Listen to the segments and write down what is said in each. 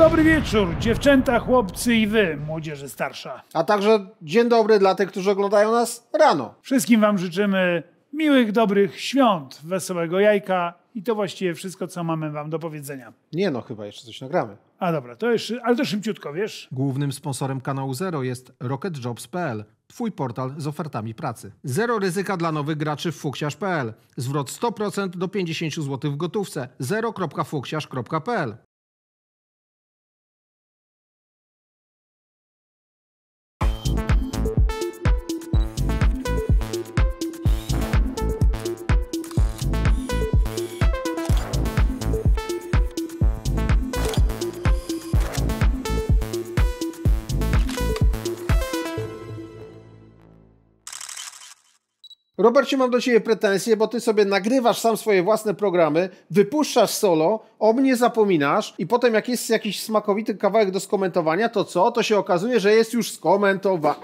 Dobry wieczór, dziewczęta, chłopcy i wy, młodzieży starsza. A także dzień dobry dla tych, którzy oglądają nas rano. Wszystkim wam życzymy miłych, dobrych świąt, wesołego jajka i to właściwie wszystko, co mamy wam do powiedzenia. Nie no, chyba jeszcze coś nagramy. A dobra, to jeszcze, ale to szybciutko, wiesz? Głównym sponsorem kanału Zero jest rocketjobs.pl, Twój portal z ofertami pracy. Zero ryzyka dla nowych graczy w fuksiarz.pl. Zwrot 100% do 50 zł w gotówce. zero.fuksiarz.pl Robercie, mam do ciebie pretensje, bo ty sobie nagrywasz sam swoje własne programy, wypuszczasz solo, o mnie zapominasz i potem jak jest jakiś smakowity kawałek do skomentowania, to co? To się okazuje, że jest już skomentowany.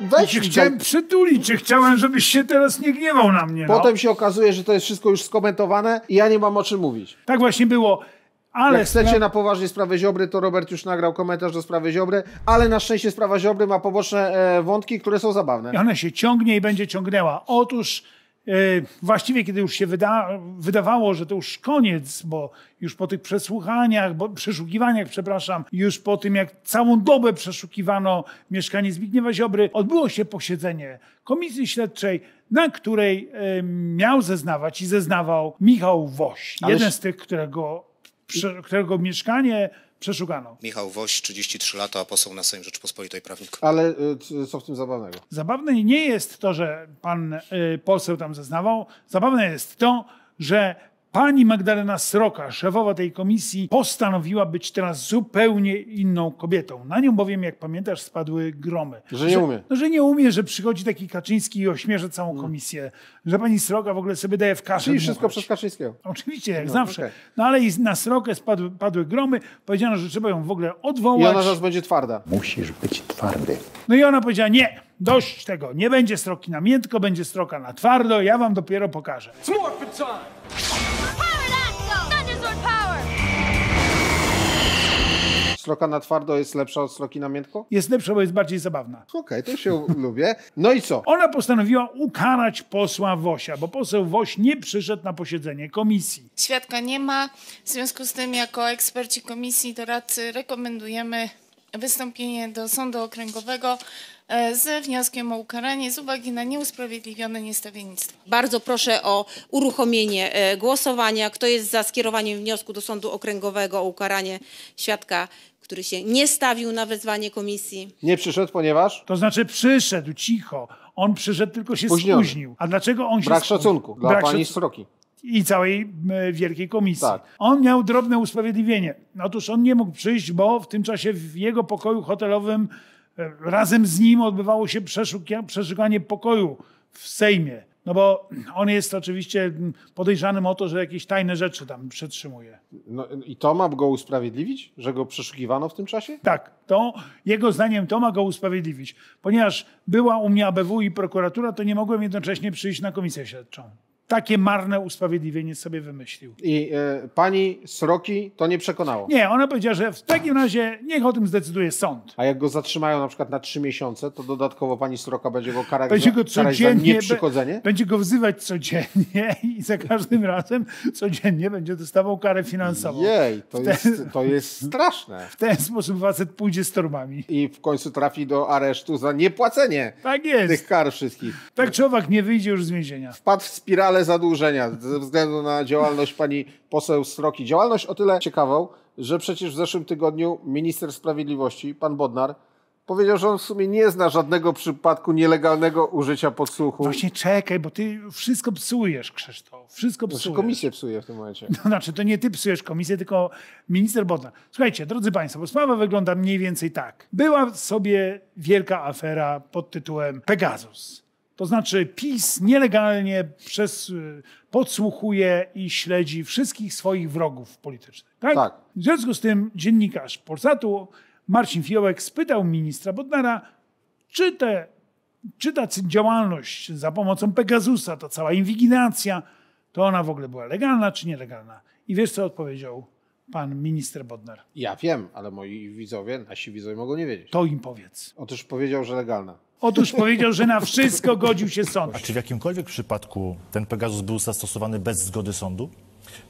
Weź cię chciałem przytulić, cię chciałem, żebyś się teraz nie gniewał na mnie. No. Potem no. się okazuje, że to jest wszystko już skomentowane i ja nie mam o czym mówić. Tak właśnie było. Ale Jak chcecie na poważnie sprawę Ziobry, to Robert już nagrał komentarz do sprawy Ziobry, ale na szczęście sprawa Ziobry ma poboczne e, wątki, które są zabawne. I ona się ciągnie i będzie ciągnęła. Otóż e, właściwie kiedy już się wyda wydawało, że to już koniec, bo już po tych przesłuchaniach, bo, przeszukiwaniach, przepraszam, już po tym jak całą dobę przeszukiwano mieszkanie Zbigniewa Ziobry, odbyło się posiedzenie komisji śledczej, na której e, miał zeznawać i zeznawał Michał Woś, jeden z tych, którego którego mieszkanie przeszukano. Michał Woś, 33 lata, poseł na Sejm Rzeczpospolitej prawnik. Ale y, co w tym zabawnego? Zabawne nie jest to, że pan y, poseł tam zeznawał. Zabawne jest to, że Pani Magdalena Sroka, szefowa tej komisji, postanowiła być teraz zupełnie inną kobietą. Na nią bowiem, jak pamiętasz, spadły gromy. Że, nie umie. No, że nie umie, że przychodzi taki Kaczyński i ośmierza całą hmm. komisję. Że pani Sroka w ogóle sobie daje w kaszę. Czyli wszystko przez Kaczyńskiego. Oczywiście, jak no, zawsze. Okay. No ale i na Srokę spadły, padły gromy. Powiedziano, że trzeba ją w ogóle odwołać. I ona zaraz będzie twarda. Musisz być twardy. No i ona powiedziała nie. Dość tego. Nie będzie Sroki na miętko, będzie Sroka na twardo. Ja wam dopiero pokażę. It's more time. sroka na twardo jest lepsza od sroki na miętko? Jest lepsza, bo jest bardziej zabawna. Okej, okay, to się lubię. No i co? Ona postanowiła ukarać posła Wosia, bo poseł Woś nie przyszedł na posiedzenie komisji. Świadka nie ma, w związku z tym jako eksperci komisji doradcy rekomendujemy wystąpienie do sądu okręgowego E, z wnioskiem o ukaranie z uwagi na nieusprawiedliwione niestawiennictwo. Bardzo proszę o uruchomienie e, głosowania. Kto jest za skierowaniem wniosku do sądu okręgowego o ukaranie świadka, który się nie stawił na wezwanie komisji? Nie przyszedł, ponieważ? To znaczy przyszedł cicho. On przyszedł, tylko się Późniony. spóźnił. A dlaczego on się Brak szacunku dla Brak pani Sroki i całej Wielkiej Komisji. Tak. On miał drobne usprawiedliwienie. Otóż no on nie mógł przyjść, bo w tym czasie w jego pokoju hotelowym Razem z nim odbywało się przeszukanie pokoju w Sejmie. No bo on jest oczywiście podejrzanym o to, że jakieś tajne rzeczy tam przetrzymuje. No, I to ma go usprawiedliwić, że go przeszukiwano w tym czasie? Tak, to jego zdaniem to ma go usprawiedliwić. Ponieważ była u mnie ABW i prokuratura, to nie mogłem jednocześnie przyjść na komisję śledczą takie marne usprawiedliwienie sobie wymyślił. I e, pani Sroki to nie przekonało. Nie, ona powiedziała, że w takim razie niech o tym zdecyduje sąd. A jak go zatrzymają na przykład na trzy miesiące, to dodatkowo pani Sroka będzie go karać, będzie go za, karać za nieprzychodzenie? Będzie go wzywać codziennie i za każdym razem codziennie będzie dostawał karę finansową. Jej, to, ten, jest, to jest straszne. W ten sposób facet pójdzie z torbami. I w końcu trafi do aresztu za niepłacenie tak jest. tych kar wszystkich. Tak czy owak nie wyjdzie już z więzienia. Wpadł w spiralę zadłużenia ze względu na działalność pani poseł Sroki. Działalność o tyle ciekawą, że przecież w zeszłym tygodniu minister sprawiedliwości, pan Bodnar, powiedział, że on w sumie nie zna żadnego przypadku nielegalnego użycia podsłuchu. Właśnie czekaj, bo ty wszystko psujesz, Krzysztof. Wszystko znaczy, psujesz. Znaczy komisję psuje w tym momencie. No, znaczy, to nie ty psujesz komisję, tylko minister Bodnar. Słuchajcie, drodzy państwo, bo sprawa wygląda mniej więcej tak. Była sobie wielka afera pod tytułem Pegasus. To znaczy PiS nielegalnie przez, y, podsłuchuje i śledzi wszystkich swoich wrogów politycznych. Tak? tak. W związku z tym dziennikarz Polsatu Marcin Fiołek spytał ministra Bodnara, czy, te, czy ta działalność za pomocą Pegasusa, ta cała inwigilacja, to ona w ogóle była legalna czy nielegalna? I wiesz, co odpowiedział pan minister Bodnar? Ja wiem, ale moi widzowie, nasi widzowie mogą nie wiedzieć. To im powiedz. Otóż powiedział, że legalna. Otóż powiedział, że na wszystko godził się sąd. A czy w jakimkolwiek przypadku ten Pegasus był zastosowany bez zgody sądu?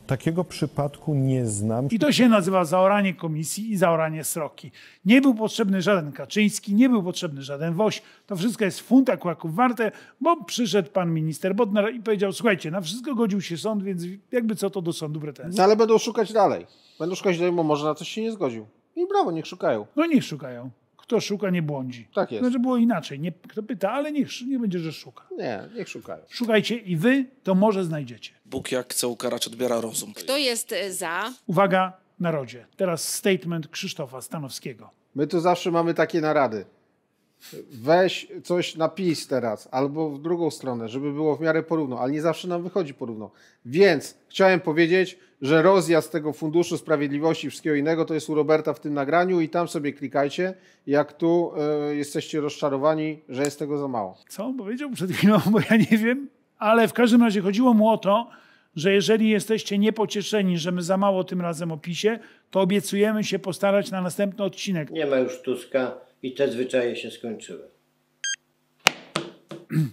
Takiego przypadku nie znam. I to się nazywa zaoranie komisji i zaoranie sroki. Nie był potrzebny żaden Kaczyński, nie był potrzebny żaden Woś. To wszystko jest funta kłaków warte, bo przyszedł pan minister Bodnar i powiedział, słuchajcie, na wszystko godził się sąd, więc jakby co to do sądu pretensje. No ale będą szukać dalej. Będą szukać dalej, bo może na coś się nie zgodził. I brawo, niech szukają. No niech szukają. Kto szuka, nie błądzi. Tak jest. Znaczy było inaczej. Nie, kto pyta, ale niech nie będzie, że szuka. Nie, niech szukają. Szukajcie i wy to może znajdziecie. Bóg jak chce ukarać, odbiera rozum. Kto jest e, za? Uwaga, narodzie. Teraz statement Krzysztofa Stanowskiego. My tu zawsze mamy takie narady weź coś napis teraz, albo w drugą stronę, żeby było w miarę porówno, ale nie zawsze nam wychodzi porówno. Więc chciałem powiedzieć, że rozjazd tego Funduszu Sprawiedliwości i wszystkiego innego to jest u Roberta w tym nagraniu i tam sobie klikajcie, jak tu y, jesteście rozczarowani, że jest tego za mało. Co on powiedział przed chwilą, bo ja nie wiem, ale w każdym razie chodziło mu o to, że jeżeli jesteście niepocieszeni, że my za mało tym razem opisie, to obiecujemy się postarać na następny odcinek. Nie ma już Tuska i te zwyczaje się skończyły.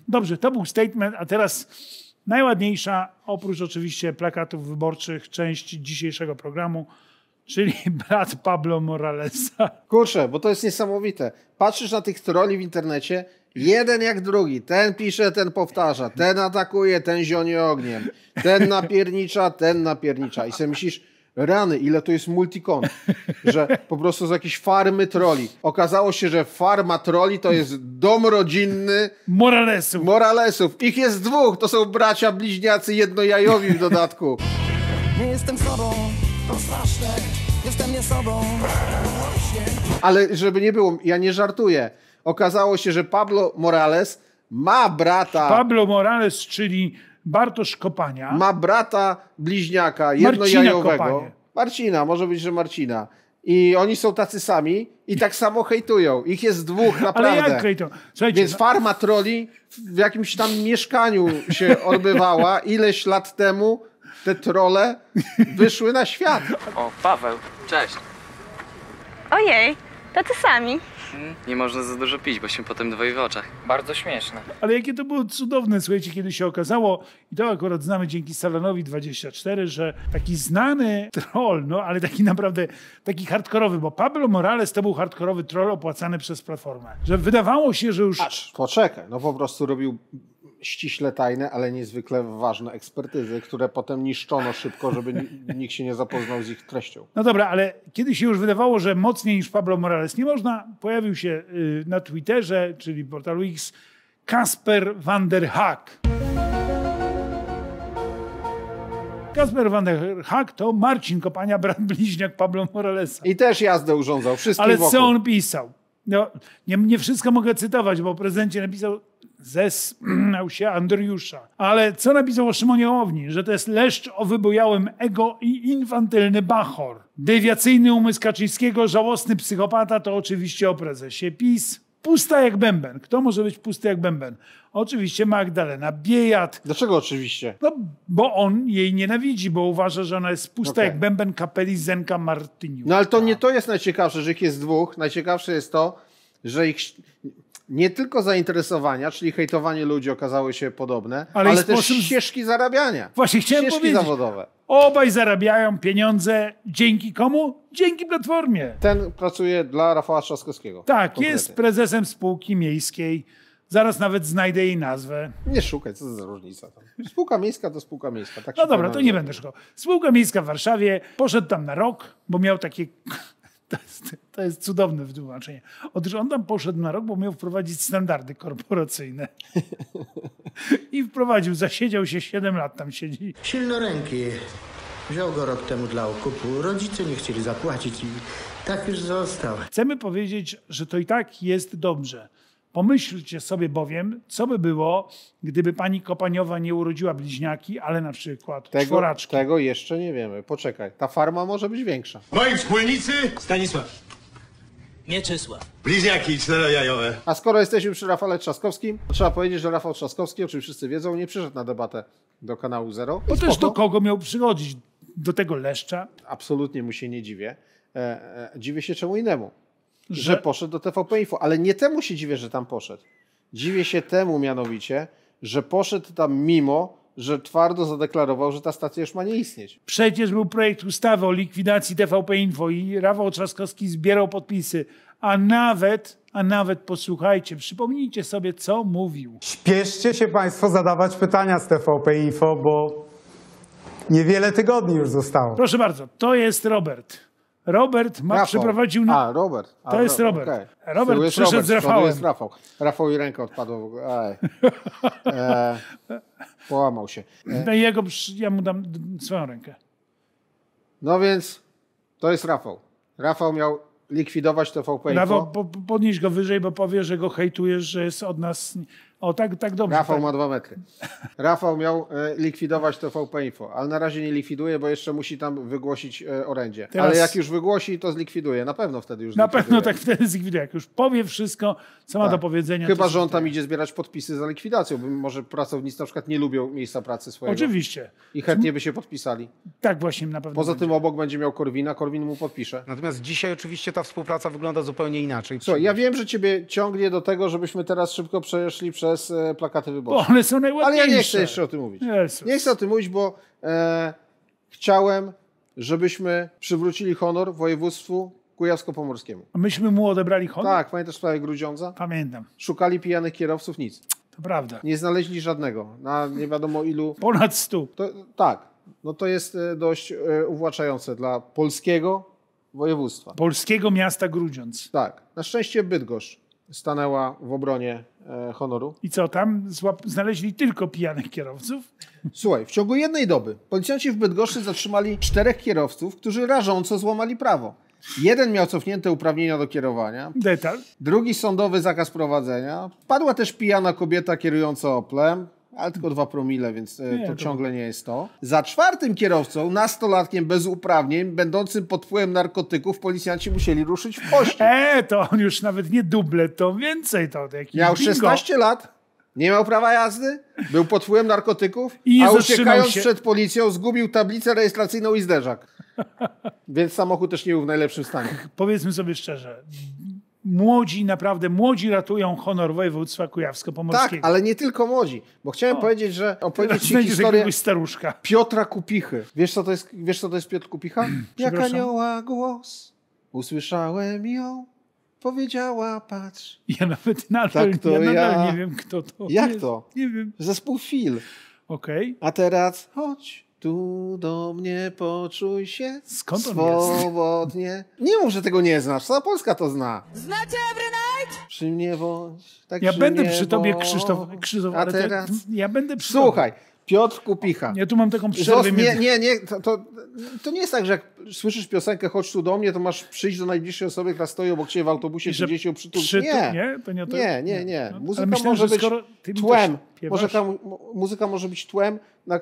Dobrze, to był statement, a teraz najładniejsza, oprócz oczywiście plakatów wyborczych, część dzisiejszego programu, czyli brat Pablo Moralesa. Kurczę, bo to jest niesamowite. Patrzysz na tych troli w internecie, jeden jak drugi. Ten pisze, ten powtarza, ten atakuje, ten zionie ogniem, ten napiernicza, ten napiernicza. I sobie myślisz, Rany, ile to jest multikon, że po prostu z jakiejś farmy troli. Okazało się, że farma troli to jest dom rodzinny Moralesów. Moralesów. Ich jest dwóch, to są bracia bliźniacy jednojajowi w dodatku. Nie jestem sobą, to straszne, jestem nie sobą. Ale żeby nie było, ja nie żartuję. Okazało się, że Pablo Morales ma brata. Pablo Morales, czyli Bartosz Kopania. Ma brata bliźniaka, jednojajowego. Marcina, Marcina, może być, że Marcina. I oni są tacy sami i tak samo hejtują. Ich jest dwóch, naprawdę. Ale jak hejtują? Słuchajcie, Więc no- farma troli w jakimś tam mieszkaniu się odbywała ileś lat temu. Te trole wyszły na świat. O, Paweł, cześć. Ojej, tacy sami. Nie można za dużo pić, bo się potem dwoi w oczach. Bardzo śmieszne. Ale jakie to było cudowne, słuchajcie, kiedy się okazało, i to akurat znamy dzięki Salanowi 24, że taki znany troll, no ale taki naprawdę, taki hardkorowy, bo Pablo Morales to był hardkorowy troll opłacany przez Platformę. Że wydawało się, że już... Aż, poczekaj, no po prostu robił ściśle tajne, ale niezwykle ważne ekspertyzy, które potem niszczono szybko, żeby nikt się nie zapoznał z ich treścią. No dobra, ale kiedy się już wydawało, że mocniej niż Pablo Morales nie można, pojawił się y, na Twitterze, czyli portalu X, Kasper van der Haag. Kasper van der Haag to Marcin Kopania, brat bliźniak Pablo Moralesa. I też jazdę urządzał, wszystkim Ale wokół. co on pisał? No, nie, nie wszystko mogę cytować, bo w prezencie napisał zesnał się Andriusza. Ale co napisał o Szymonie Że to jest leszcz o wybojałym ego i infantylny bachor. Dewiacyjny umysł Kaczyńskiego, żałosny psychopata to oczywiście o prezesie PiS. Pusta jak bęben. Kto może być pusty jak bęben? Oczywiście Magdalena Biejat. Dlaczego oczywiście? No, bo on jej nienawidzi, bo uważa, że ona jest pusta okay. jak bęben kapeli Zenka Martyniuka. No ale to nie to jest najciekawsze, że ich jest dwóch. Najciekawsze jest to, że ich nie tylko zainteresowania, czyli hejtowanie ludzi okazały się podobne, ale, ale też sposób... ścieżki zarabiania. Właśnie chciałem ścieżki powiedzieć. zawodowe. Obaj zarabiają pieniądze dzięki komu? Dzięki Platformie. Ten pracuje dla Rafała Trzaskowskiego. Tak, konkretnie. jest prezesem spółki miejskiej. Zaraz nawet znajdę jej nazwę. Nie szukaj, co za różnica. Spółka miejska to spółka miejska. Tak no dobra, to nie będę szukał. Spółka miejska w Warszawie. Poszedł tam na rok, bo miał takie to jest, to jest cudowne wytłumaczenie. Otóż on tam poszedł na rok, bo miał wprowadzić standardy korporacyjne. I wprowadził, zasiedział się 7 lat tam siedzi. Silnoręki. Wziął go rok temu dla okupu. Rodzice nie chcieli zapłacić i tak już został. Chcemy powiedzieć, że to i tak jest dobrze. Pomyślcie sobie bowiem, co by było, gdyby pani Kopaniowa nie urodziła bliźniaki, ale na przykład tego, czworaczki. Tego jeszcze nie wiemy. Poczekaj, ta farma może być większa. Moi wspólnicy Stanisław, Mieczysław. Bliźniaki czterojajowe. A skoro jesteśmy przy Rafale Trzaskowskim, to trzeba powiedzieć, że Rafał Trzaskowski, o czym wszyscy wiedzą, nie przyszedł na debatę do kanału Zero. Bo też do kogo miał przychodzić? Do tego leszcza? Absolutnie mu się nie dziwię. E, e, dziwię się czemu innemu. Że... że poszedł do TVP Info, ale nie temu się dziwię, że tam poszedł. Dziwię się temu mianowicie, że poszedł tam mimo, że twardo zadeklarował, że ta stacja już ma nie istnieć. Przecież był projekt ustawy o likwidacji TVP Info i Rafał Trzaskowski zbierał podpisy, a nawet, a nawet posłuchajcie, przypomnijcie sobie, co mówił. Śpieszcie się Państwo zadawać pytania z TVP Info, bo niewiele tygodni już zostało. Proszę bardzo, to jest Robert. Robert ma, Rafał. przeprowadził... Na... A, Robert. A, to jest Robert. Okay. Robert jest przyszedł Robert, z Rafałem. Jest Rafał. Rafał i ręka odpadła w ogóle. E, połamał się. E. No i jego, ja mu dam swoją rękę. No więc to jest Rafał. Rafał miał likwidować TVP Info. Rafał, po, podnieś go wyżej, bo powie, że go hejtujesz, że jest od nas o, tak, tak dobrze. Rafał tak. ma dwa metry. Rafał miał e, likwidować VP Info, ale na razie nie likwiduje, bo jeszcze musi tam wygłosić e, orędzie. Teraz... Ale jak już wygłosi, to zlikwiduje. Na pewno wtedy już Na pewno tak wtedy zlikwiduje. Jak już powie wszystko, co ma tak. do powiedzenia. Chyba, że on tam idzie zbierać podpisy za likwidacją, bo może pracownicy na przykład nie lubią miejsca pracy swojego. Oczywiście. I chętnie by się podpisali. Tak właśnie na pewno. Poza będzie. tym obok będzie miał Korwina, Korwin mu podpisze. Natomiast dzisiaj oczywiście ta współpraca wygląda zupełnie inaczej. Co, ja wiem, że ciebie ciągnie do tego, żebyśmy teraz szybko przeszli przez przez e, plakaty wyborcze. Bo one są najładniejsze. Ale ja nie chcę jeszcze o tym mówić. Jezus. Nie chcę o tym mówić, bo e, chciałem, żebyśmy przywrócili honor województwu kujawsko-pomorskiemu. A myśmy mu odebrali honor? Tak, pamiętasz sprawę Grudziądza? Pamiętam. Szukali pijanych kierowców, nic. To prawda. Nie znaleźli żadnego, na nie wiadomo ilu... Ponad stu. To, tak, no to jest e, dość e, uwłaczające dla polskiego województwa. Polskiego miasta Grudziądz. Tak, na szczęście Bydgoszcz stanęła w obronie e, honoru. I co tam? Złap... Znaleźli tylko pijanych kierowców? Słuchaj, w ciągu jednej doby policjanci w Bydgoszczy zatrzymali czterech kierowców, którzy rażąco złamali prawo. Jeden miał cofnięte uprawnienia do kierowania. Detal. Drugi sądowy zakaz prowadzenia. Padła też pijana kobieta kierująca Oplem ale tylko dwa promile, więc e, nie, to ciągle nie jest to. Za czwartym kierowcą, nastolatkiem bez uprawnień, będącym pod wpływem narkotyków, policjanci musieli ruszyć w pościg. E, to on już nawet nie duble, to więcej to. Jaki Miał bingo. 16 lat, nie miał prawa jazdy, był pod wpływem narkotyków, I a uciekając się. przed policją zgubił tablicę rejestracyjną i zderzak. Więc samochód też nie był w najlepszym stanie. Powiedzmy sobie szczerze, młodzi, naprawdę młodzi ratują honor województwa tak, kujawsko-pomorskiego. Tak, ale nie tylko młodzi, bo chciałem o, powiedzieć, że opowiedzieć ci historię staruszka. Piotra Kupichy. Wiesz co to jest, wiesz, co to jest Piotr Kupicha? Jak anioła głos, usłyszałem ją, powiedziała patrz. Ja nawet nadal, tak to ja nadal ja... nie wiem, kto to Jak jest. to? Nie wiem. Zespół Fil. Okej. Okay. A teraz chodź, tu do mnie poczuj się Skąd on swobodnie. Nie mów, że tego nie znasz. Cała Polska to zna. Znacie Every Night? Przy mnie bądź. Tak ja przy będę przy tobie, Krzysztof. Krzysztof A teraz? ja będę przy Słuchaj, Piotr Kupicha. Ja tu mam taką przerwę. Zos, nie, nie, nie. To, to, to, nie jest tak, że jak słyszysz piosenkę Chodź tu do mnie, to masz przyjść do najbliższej osoby, która stoi obok ciebie w autobusie, że gdzieś ją przytulić. nie, nie, nie, to... nie, nie, nie. No. Muzyka myślałem, może być tłem. Może ta, muzyka może być tłem, na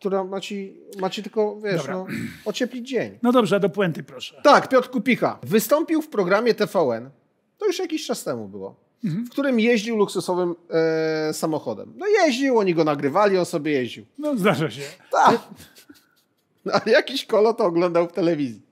która ma ci, ma ci tylko, wiesz, no, ocieplić dzień. No dobrze, a do puenty proszę. Tak, Piotr Kupicha. Wystąpił w programie TVN, to już jakiś czas temu było, mhm. w którym jeździł luksusowym e, samochodem. No jeździł, oni go nagrywali, on sobie jeździł. No zdarza się. Tak. No, ale jakiś kolo to oglądał w telewizji.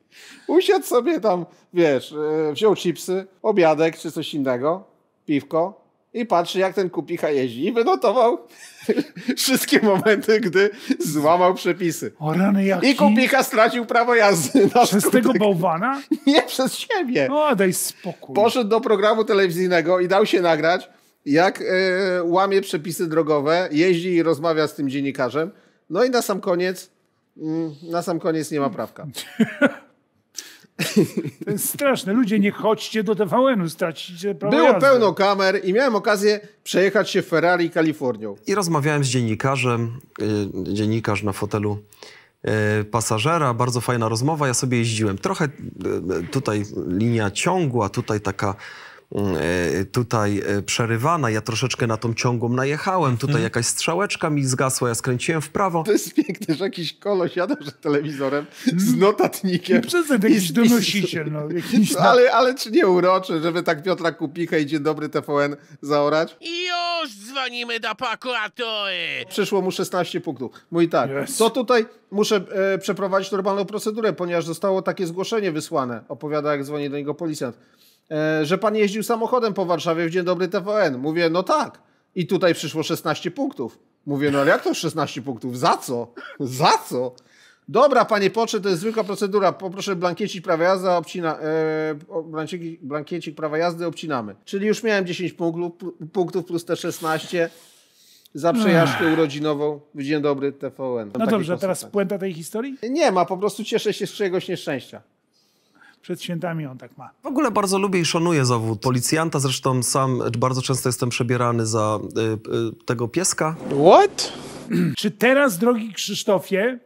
Usiadł sobie tam, wiesz, e, wziął chipsy, obiadek czy coś innego, piwko, i patrzy, jak ten kupicha jeździ. I wynotował wszystkie momenty, gdy złamał przepisy. O rany jaki? I kupicha stracił prawo jazdy. Przez skutek. tego bałwana? Nie, przez siebie. No, daj spokój. Poszedł do programu telewizyjnego i dał się nagrać, jak e, łamie przepisy drogowe, jeździ i rozmawia z tym dziennikarzem. No i na sam koniec, mm, na sam koniec nie ma prawka. To jest straszne. Ludzie, nie chodźcie do TVN-u, stracicie prawo Było jazdy. pełno kamer i miałem okazję przejechać się Ferrari Kalifornią. I rozmawiałem z dziennikarzem, y, dziennikarz na fotelu y, pasażera, bardzo fajna rozmowa, ja sobie jeździłem. Trochę y, tutaj linia ciągła, tutaj taka E, tutaj e, przerywana. Ja troszeczkę na tą ciągłą najechałem. Tutaj mhm. jakaś strzałeczka mi zgasła, ja skręciłem w prawo. To jest piękne, że jakiś kolo siada przed telewizorem mhm. z notatnikiem. I przez jakiś donosiciel. No, jakiś no, ale, ale czy nie uroczy, żeby tak Piotra Kupicha i Dzień Dobry TVN zaorać? I już dzwonimy do prokuratury. Przyszło mu 16 punktów. Mój tak, yes. to tutaj muszę e, przeprowadzić normalną procedurę, ponieważ zostało takie zgłoszenie wysłane. Opowiada, jak dzwoni do niego policjant. E, że pan jeździł samochodem po Warszawie w Dzień Dobry TVN. Mówię, no tak. I tutaj przyszło 16 punktów. Mówię, no ale jak to 16 punktów? Za co? Za co? Dobra, panie pocze, to jest zwykła procedura. Poproszę blankiecik prawa jazdy, obcina, e, blankiecik, blankiecik prawa jazdy obcinamy. Czyli już miałem 10 punktów, punktów plus te 16 za przejażdżkę urodzinową w Dzień Dobry TVN. No dobrze, a teraz puenta tej historii? Nie ma, po prostu cieszę się z czegoś nieszczęścia przed świętami on tak ma. W ogóle bardzo lubię i szanuję zawód policjanta, zresztą sam bardzo często jestem przebierany za y, y, tego pieska. What? Czy teraz, drogi Krzysztofie,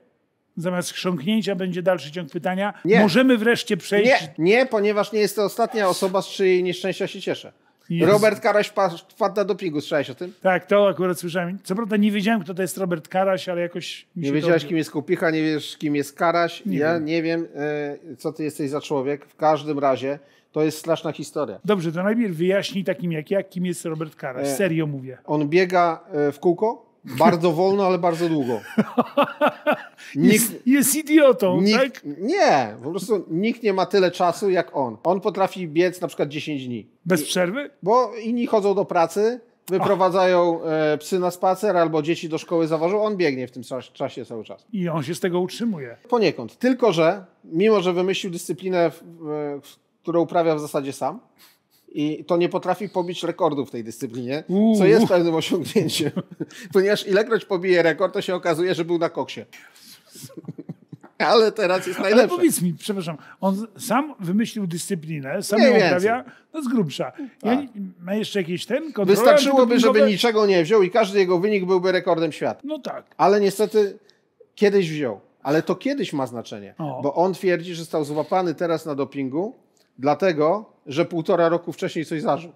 Zamiast chrząknięcia będzie dalszy ciąg pytania. Nie. Możemy wreszcie przejść. Nie, nie, ponieważ nie jest to ostatnia osoba, z czyjej nieszczęścia się cieszę. Jest... Robert Karaś wpadł na dopingu, słyszałeś o tym? Tak, to akurat słyszałem. Co prawda nie wiedziałem, kto to jest Robert Karaś, ale jakoś... nie wiedziałeś, kim jest Kupicha, nie wiesz, kim jest Karaś. Nie ja wiem. nie wiem, e, co ty jesteś za człowiek. W każdym razie to jest straszna historia. Dobrze, to najpierw wyjaśnij takim jak ja, kim jest Robert Karaś. E, Serio mówię. On biega e, w kółko, bardzo wolno, ale bardzo długo. Nikt, jest, jest, idiotą, nikt, tak? Nie, po prostu nikt nie ma tyle czasu jak on. On potrafi biec na przykład 10 dni. Bez przerwy? Bo inni chodzą do pracy, wyprowadzają e, psy na spacer albo dzieci do szkoły zawożą, on biegnie w tym czasie cały czas. I on się z tego utrzymuje. Poniekąd. Tylko, że mimo, że wymyślił dyscyplinę, w, w, którą uprawia w zasadzie sam, i to nie potrafi pobić rekordu w tej dyscyplinie, Uuu. co jest pewnym osiągnięciem. Ponieważ ilekroć pobije rekord, to się okazuje, że był na koksie. Ale teraz jest najlepszy. Ale powiedz mi, przepraszam, on sam wymyślił dyscyplinę, sam nie ją uprawia, no z grubsza. Tak. Ja, ma jeszcze jakiś ten kontroler? Wystarczyłoby, żeby niczego nie wziął i każdy jego wynik byłby rekordem świata. No tak. Ale niestety kiedyś wziął. Ale to kiedyś ma znaczenie, o. bo on twierdzi, że został złapany teraz na dopingu, dlatego, że półtora roku wcześniej coś zażył.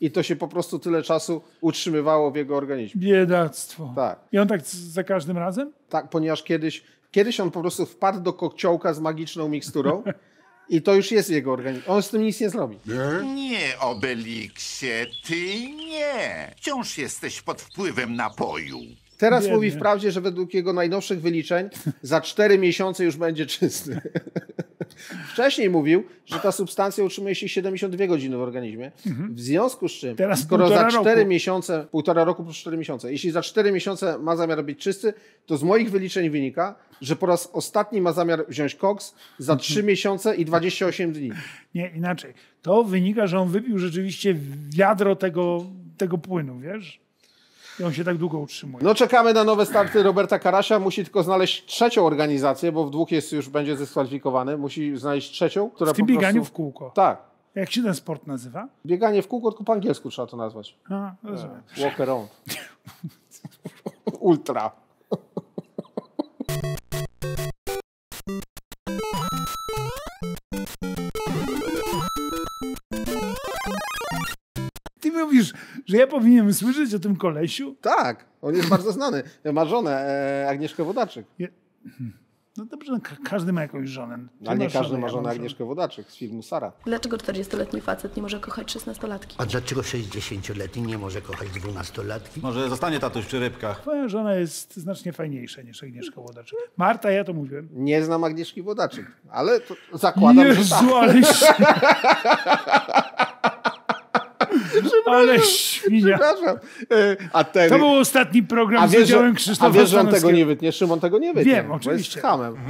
I to się po prostu tyle czasu utrzymywało w jego organizmie. Biedactwo. Tak. I on tak za każdym razem? Tak, ponieważ kiedyś, kiedyś on po prostu wpadł do kokciołka z magiczną miksturą. I to już jest jego organizm. On z tym nic nie zrobi. Nie, Obeliksie, ty nie. Wciąż jesteś pod wpływem napoju. Teraz nie, mówi nie. wprawdzie, że według jego najnowszych wyliczeń za cztery miesiące już będzie czysty. wcześniej mówił, że ta substancja utrzymuje się 72 godziny w organizmie. Mhm. W związku z czym, Teraz skoro za 4 roku. miesiące, półtora roku plus 4 miesiące, jeśli za 4 miesiące ma zamiar być czysty, to z moich wyliczeń wynika, że po raz ostatni ma zamiar wziąć koks za 3 mhm. miesiące i 28 dni. Nie, inaczej. To wynika, że on wypił rzeczywiście wiadro tego, tego płynu, wiesz? i on się tak długo utrzymuje. No czekamy na nowe starty Roberta Karasia. Musi tylko znaleźć trzecią organizację, bo w dwóch jest już będzie zdyskwalifikowany. Musi znaleźć trzecią, która W tym bieganiu prostu... w kółko. Tak. Jak się ten sport nazywa? Bieganie w kółko, tylko po angielsku trzeba to nazwać. A, no, rozumiem. Walk around. Ultra. mówisz, że ja powinienem słyszeć o tym kolesiu? Tak, on jest bardzo znany. Ma żonę, e, Agnieszkę Wodaczyk. Je... Hmm. No dobrze, no ka każdy ma jakąś żonę. ale nie każdy żonę, ma żonę ja Agnieszkę Wodaczyk z filmu Sara. Dlaczego 40-letni facet nie może kochać 16-latki? A dlaczego 60-letni nie może kochać 12-latki? Może zostanie tatuś przy rybkach. Twoja żona jest znacznie fajniejsza niż Agnieszka Wodaczyk. Marta, ja to mówiłem. Nie znam Agnieszki Wodaczyk, ale zakładam, Jezu, że tak. ale... Ale świnia. E, a ten... To był ostatni program a z udziałem Krzysztofa A wiesz, że on tego nie wytnie? Szymon tego nie wytnie. Wiem, oczywiście. Bo jest hamem.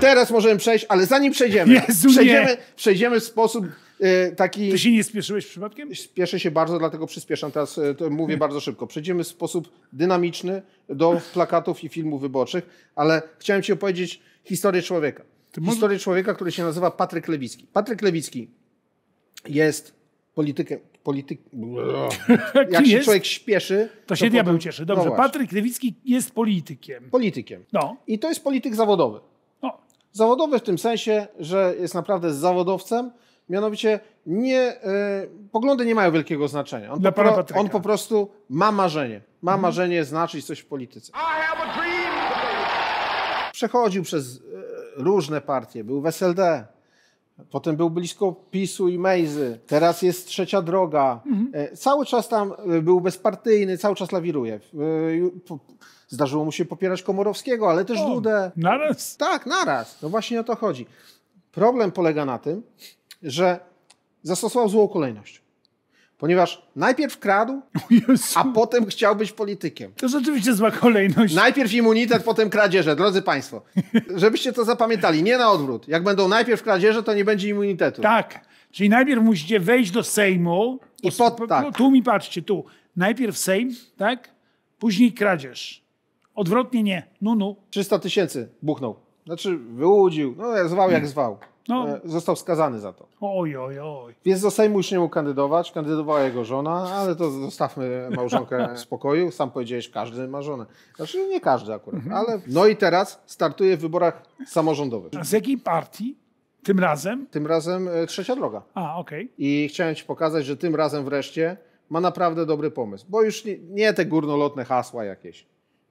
Teraz możemy przejść, ale zanim przejdziemy, Jezu, przejdziemy, przejdziemy w sposób e, taki... Ty się nie spieszyłeś przypadkiem? Spieszę się bardzo, dlatego przyspieszam teraz, e, mówię nie. Mhm. bardzo szybko. Przejdziemy w sposób dynamiczny do plakatów i filmów wyborczych, ale chciałem ci opowiedzieć historię człowieka. Ty Historię może... człowieka, który się nazywa Patryk Lewicki. Patryk Lewicki jest politykiem, polityk... Jak się jest? człowiek śpieszy... To się diabeł potem... cieszy. Dobrze, no Patryk Lewicki jest politykiem. Politykiem. No. I to jest polityk zawodowy. No. Zawodowy w tym sensie, że jest naprawdę zawodowcem, mianowicie nie, y, poglądy nie mają wielkiego znaczenia. On, Dla po, on po prostu ma marzenie. Ma mhm. marzenie znaczyć coś w polityce. Przechodził przez e, różne partie. Był w SLD, potem był blisko PiSu i Mejzy, teraz jest trzecia droga. Mhm. E, cały czas tam e, był bezpartyjny, cały czas lawiruje. E, zdarzyło mu się popierać Komorowskiego, ale też o, Dudę. Naraz? Tak, naraz. No właśnie o to chodzi. Problem polega na tym, że zastosował złą kolejność. Ponieważ najpierw kradł, a potem chciał być politykiem. To rzeczywiście zła kolejność. Najpierw immunitet, potem kradzieże, drodzy Państwo. Żebyście to zapamiętali, nie na odwrót. Jak będą najpierw kradzieże, to nie będzie immunitetu. Tak. Czyli najpierw musicie wejść do Sejmu. I pod, tak. Tu mi patrzcie, tu. Najpierw Sejm, tak? Później kradzież. Odwrotnie nie. Nunu. no. 300 tysięcy buchnął. Znaczy wyłudził. No, jak zwał, jak zwał. No. E, został skazany za to. Oj, oj, oj. Więc do Sejmu już nie mógł kandydować, kandydowała jego żona, ale to zostawmy małżonkę w spokoju. Sam powiedziałeś, każdy ma żonę. Znaczy nie każdy akurat, mhm. ale... No i teraz startuje w wyborach samorządowych. A z jakiej partii? Tym razem? Tym razem e, Trzecia Droga. A, okej. Okay. I chciałem ci pokazać, że tym razem wreszcie ma naprawdę dobry pomysł. Bo już nie, nie te górnolotne hasła jakieś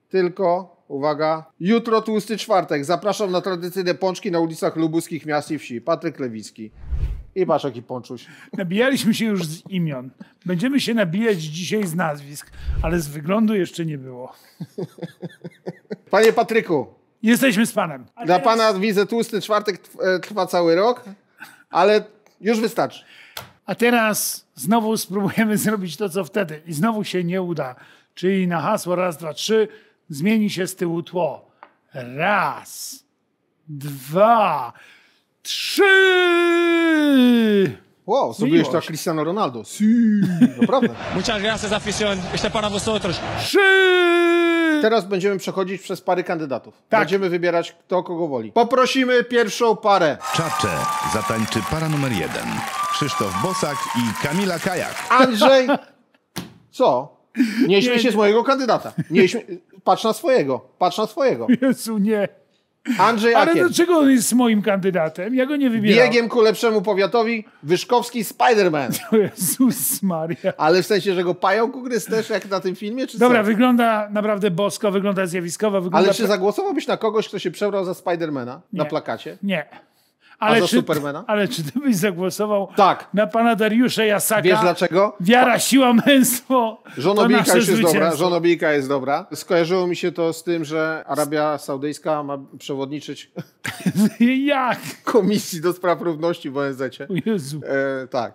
tylko, uwaga, jutro tłusty czwartek. Zapraszam na tradycyjne pączki na ulicach lubuskich miast i wsi. Patryk Lewicki. I masz jaki pączuś. Nabijaliśmy się już z imion. Będziemy się nabijać dzisiaj z nazwisk, ale z wyglądu jeszcze nie było. Panie Patryku. Jesteśmy z panem. A Dla teraz... pana widzę tłusty czwartek e, trwa cały rok, ale już wystarczy. A teraz znowu spróbujemy zrobić to, co wtedy. I znowu się nie uda. Czyli na hasło raz, dwa, trzy zmieni się z tyłu tło. Raz, dwa, trzy! Wow, zrobiłeś to Cristiano Ronaldo. Si, naprawdę. Muchas gracias, afición. Este para vosotros. Trzy! Teraz będziemy przechodzić przez pary kandydatów. Tak. Będziemy wybierać kto kogo woli. Poprosimy pierwszą parę. Czacze zatańczy para numer jeden. Krzysztof Bosak i Kamila Kajak. Andrzej, co? Nie śmiej się z mojego kandydata. Nie śmie... Patrz na swojego. Patrz na swojego. Jezu, nie. Andrzej Ale Akier. dlaczego on jest moim kandydatem? Ja go nie wybieram. Biegiem ku lepszemu powiatowi Wyszkowski Spider-Man. Jezus Maria. Ale w sensie, że go pająk ugryz też jak na tym filmie? Czy Dobra, co? wygląda naprawdę bosko, wygląda zjawiskowo. Wygląda Ale czy zagłosowałbyś na kogoś, kto się przebrał za Spidermana na plakacie? Nie ale, czy, Supermana? Ale czy ty byś zagłosował tak. na pana Dariusza Jasaka? Wiesz dlaczego? Wiara, siła, męstwo. Żonobijka już jest dobra. Żonobijka jest dobra. Skojarzyło mi się to z tym, że Arabia Saudyjska ma przewodniczyć Jak? Komisji do Spraw Równości w ONZ. O Jezu. E, tak.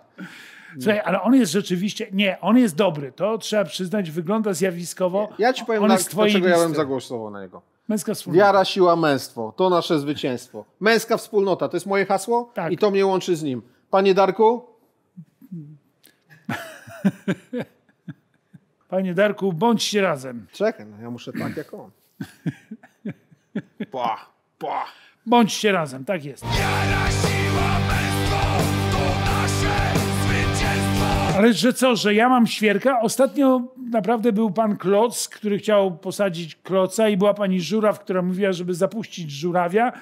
Słuchaj, ale on jest rzeczywiście. Nie, on jest dobry. To trzeba przyznać, wygląda zjawiskowo. Ja ci powiem, on na, dlaczego listy. ja bym zagłosował na niego. Męska wspólnota. Wiara, siła, męstwo. To nasze zwycięstwo. Męska wspólnota. To jest moje hasło tak. i to mnie łączy z nim. Panie Darku? Panie Darku, bądźcie razem. Czekaj, no ja muszę tak jak on. Pa, pa. Bądźcie razem, tak jest. Wiara, siła, męstwo. Ale że co, że ja mam świerka? Ostatnio naprawdę był pan Kloc, który chciał posadzić kloca i była pani Żuraw, która mówiła, żeby zapuścić żurawia.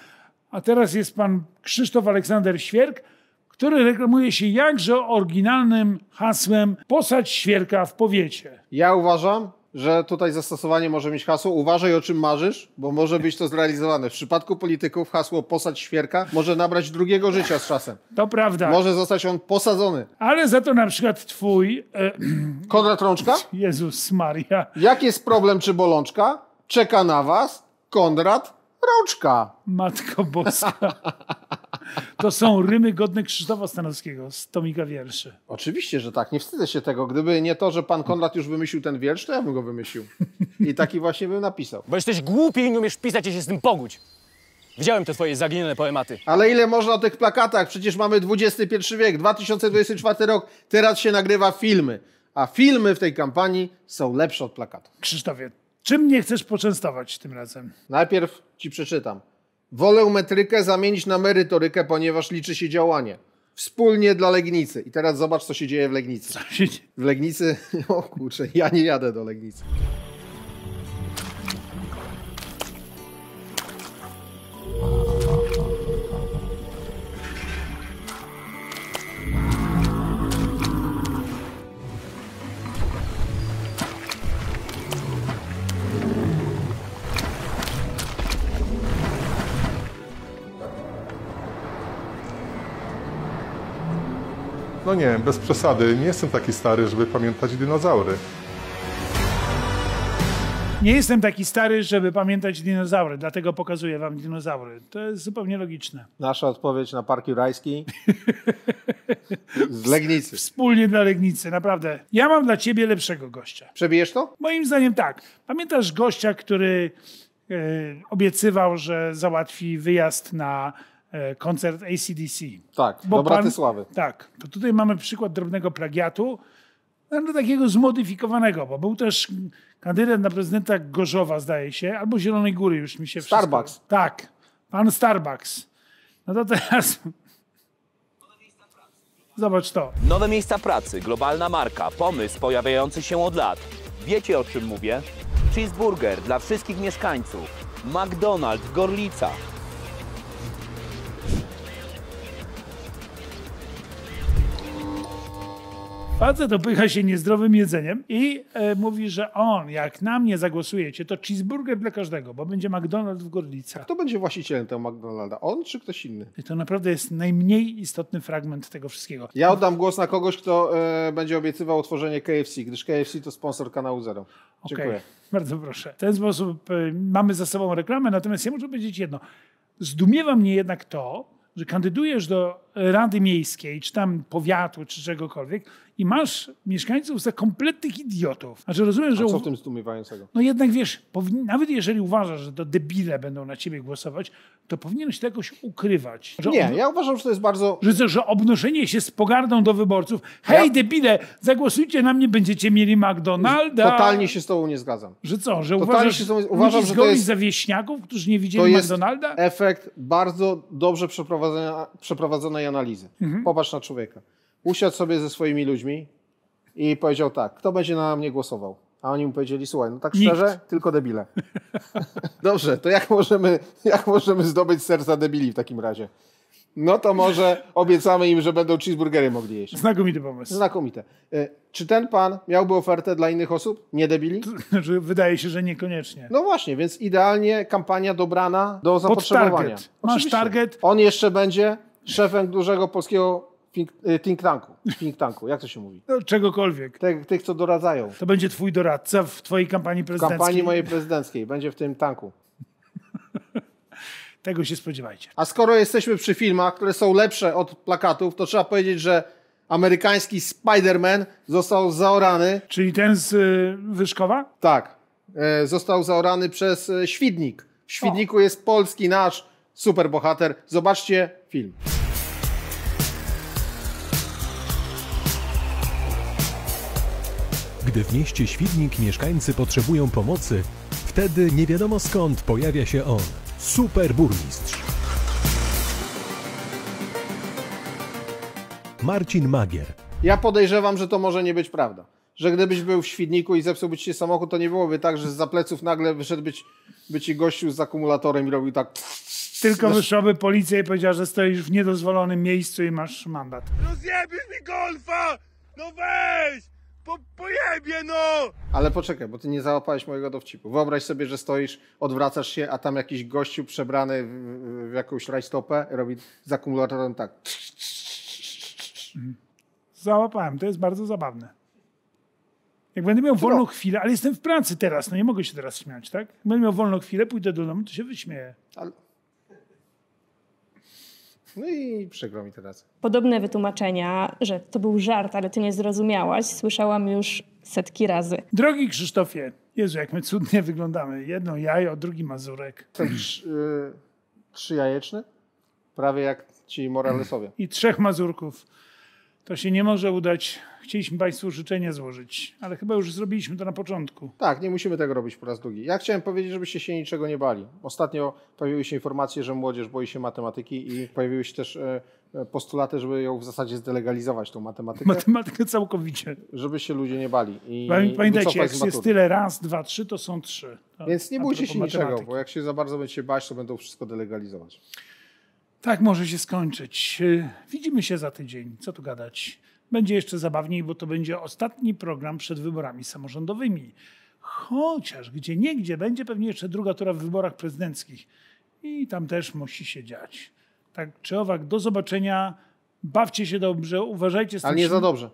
A teraz jest pan Krzysztof Aleksander Świerk, który reklamuje się jakże oryginalnym hasłem posadź świerka w powiecie. Ja uważam, że tutaj zastosowanie może mieć hasło uważaj o czym marzysz, bo może być to zrealizowane. W przypadku polityków hasło posadź świerka może nabrać drugiego życia z czasem. To prawda. Może zostać on posadzony. Ale za to na przykład twój... E... Konrad Rączka? Jezus Maria. Jak jest problem czy bolączka? Czeka na was Konrad Rączka. Matko Boska. To są rymy godne Krzysztofa Stanowskiego z Tomika Wierszy. Oczywiście, że tak. Nie wstydzę się tego. Gdyby nie to, że pan Konrad już wymyślił ten wiersz, to ja bym go wymyślił. I taki właśnie bym napisał. Bo jesteś głupi i nie umiesz pisać i się z tym pogódź. Widziałem te twoje zaginione poematy. Ale ile można o tych plakatach? Przecież mamy XXI wiek, 2024 rok. Teraz się nagrywa filmy. A filmy w tej kampanii są lepsze od plakatów. Krzysztofie, czym nie chcesz poczęstować tym razem? Najpierw ci przeczytam. Wolę metrykę zamienić na merytorykę, ponieważ liczy się działanie. Wspólnie dla Legnicy. I teraz zobacz, co się dzieje w Legnicy. W Legnicy, o kurczę, ja nie jadę do Legnicy. No nie, bez przesady, nie jestem taki stary, żeby pamiętać dinozaury. Nie jestem taki stary, żeby pamiętać dinozaury, dlatego pokazuję wam dinozaury. To jest zupełnie logiczne. Nasza odpowiedź na Park Jurajski z Legnicy. Wspólnie dla Legnicy, naprawdę. Ja mam dla ciebie lepszego gościa. Przebijesz to? Moim zdaniem tak. Pamiętasz gościa, który yy, obiecywał, że załatwi wyjazd na E, koncert ACDC. Tak, Bo do Bratysławy. Pan, tak, to tutaj mamy przykład drobnego plagiatu, no, takiego zmodyfikowanego, bo był też kandydat na prezydenta Gorzowa, zdaje się, albo Zielonej Góry, już mi się wszystko... Starbucks. Tak, pan Starbucks. No to teraz... Zobacz to. Nowe miejsca pracy, globalna marka, pomysł pojawiający się od lat. Wiecie o czym mówię? Cheeseburger dla wszystkich mieszkańców, McDonald's w Gorlicach, Facet opycha się niezdrowym jedzeniem i e, mówi, że on, jak na mnie zagłosujecie, to cheeseburger dla każdego, bo będzie McDonald's w Gorlicach. kto będzie właścicielem tego McDonalda? On czy ktoś inny? I to naprawdę jest najmniej istotny fragment tego wszystkiego. Ja oddam głos na kogoś, kto e, będzie obiecywał utworzenie KFC, gdyż KFC to sponsor kanału Zero. Okay. Dziękuję. Bardzo proszę. W ten sposób e, mamy za sobą reklamę, natomiast ja muszę powiedzieć jedno. Zdumiewa mnie jednak to, że kandydujesz do Rady Miejskiej, czy tam powiatu, czy czegokolwiek i masz mieszkańców za kompletnych idiotów. Znaczy rozumiem że... A co w tym stumiewającego? No jednak wiesz, nawet jeżeli uważasz, że to debile będą na ciebie głosować, to powinieneś tego jakoś ukrywać. Że nie, on, ja uważam, że to jest bardzo... Że, że obnoszenie się z pogardą do wyborców. Hej, ja... debile, zagłosujcie na mnie, będziecie mieli McDonalda. Totalnie się z tobą nie zgadzam. Że co, że uważasz, się z tobą... uważam, że to jest... za wieśniaków, którzy nie widzieli to McDonalda? To jest efekt bardzo dobrze przeprowadzonej analizy. Mhm. Popatrz na człowieka. Usiadł sobie ze swoimi ludźmi i powiedział tak, kto będzie na mnie głosował? A oni mu powiedzieli, słuchaj, no tak szczerze, Nikt. tylko debile. Dobrze, to jak możemy, jak możemy zdobyć serca debili w takim razie? No to może obiecamy im, że będą cheeseburgery mogli jeść. Znakomity pomysł. Znakomite. E, czy ten pan miałby ofertę dla innych osób, nie debili? Znaczy, wydaje się, że niekoniecznie. No właśnie, więc idealnie kampania dobrana do zapotrzebowania. Pod target. Masz target. On jeszcze będzie szefem dużego polskiego Think, y, think tanku. Think tanku, jak to się mówi? No, czegokolwiek. Tych, tych, co doradzają. To będzie twój doradca w twojej kampanii prezydenckiej. W kampanii mojej prezydenckiej. Będzie w tym tanku. Tego się spodziewajcie. A skoro jesteśmy przy filmach, które są lepsze od plakatów, to trzeba powiedzieć, że amerykański Spider-Man został zaorany. Czyli ten z y, Wyszkowa? Tak. E, został zaorany przez e, Świdnik. W Świdniku o. jest polski nasz superbohater. Zobaczcie film. Gdy w mieście Świdnik mieszkańcy potrzebują pomocy, wtedy nie wiadomo skąd pojawia się on, superburmistrz. Marcin Magier. Ja podejrzewam, że to może nie być prawda. Że gdybyś był w Świdniku i zepsułby ci się samochód, to nie byłoby tak, że z pleców nagle wyszedł być, gościu z akumulatorem i robił tak... Tylko wyszłaby policja i powiedziała, że stoisz w niedozwolonym miejscu i masz mandat. Rozjebisz no mi golfa! No weź! po pojebie, no! Ale poczekaj, bo ty nie załapałeś mojego dowcipu. Wyobraź sobie, że stoisz, odwracasz się, a tam jakiś gościu przebrany w, w jakąś rajstopę robi z akumulatorem tak. Załapałem, to jest bardzo zabawne. Jak będę miał wolną no. chwilę, ale jestem w pracy teraz, no nie mogę się teraz śmiać, tak? Jak będę miał wolną chwilę, pójdę do domu, to się wyśmieję. Ale, no i przykro mi teraz. Podobne wytłumaczenia, że to był żart, ale ty nie zrozumiałaś, słyszałam już setki razy. Drogi Krzysztofie, Jezu, jak my cudnie wyglądamy. Jedno jajo, drugi mazurek. To trz, y, trzy jajeczne? Prawie jak ci Moralesowie. I trzech mazurków to się nie może udać. Chcieliśmy Państwu życzenia złożyć, ale chyba już zrobiliśmy to na początku. Tak, nie musimy tego robić po raz drugi. Ja chciałem powiedzieć, żebyście się niczego nie bali. Ostatnio pojawiły się informacje, że młodzież boi się matematyki i pojawiły się też e, e, postulaty, żeby ją w zasadzie zdelegalizować, tą matematykę. Matematykę całkowicie. Żeby się ludzie nie bali. I Pamiętajcie, jak jest tyle raz, dwa, trzy, to są trzy. Więc nie bójcie się niczego, bo jak się za bardzo będziecie bać, to będą wszystko delegalizować. Tak może się skończyć. E, widzimy się za tydzień. Co tu gadać? Będzie jeszcze zabawniej, bo to będzie ostatni program przed wyborami samorządowymi. Chociaż gdzie niegdzie będzie pewnie jeszcze druga tura w wyborach prezydenckich. I tam też musi się dziać. Tak czy owak, do zobaczenia. Bawcie się dobrze, uważajcie. Ale nie za dobrze.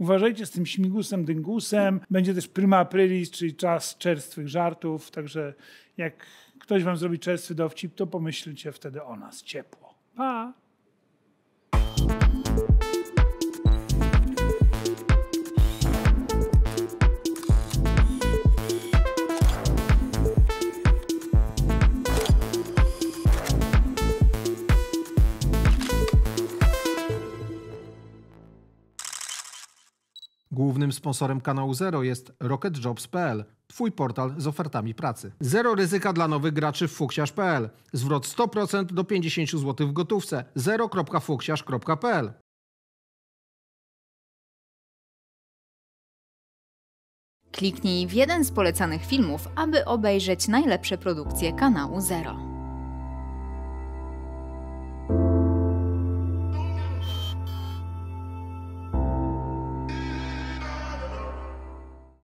Uważajcie z tym śmigusem, dyngusem. Będzie też prima aprilis, czyli czas czerstwych żartów. Także jak ktoś wam zrobi czerstwy dowcip, to pomyślcie wtedy o nas ciepło. Pa! Głównym sponsorem kanału Zero jest rocketjobs.pl, Twój portal z ofertami pracy. Zero ryzyka dla nowych graczy w fuksiarz.pl. Zwrot 100% do 50 zł w gotówce. zero.fuksiarz.pl Kliknij w jeden z polecanych filmów, aby obejrzeć najlepsze produkcje kanału Zero.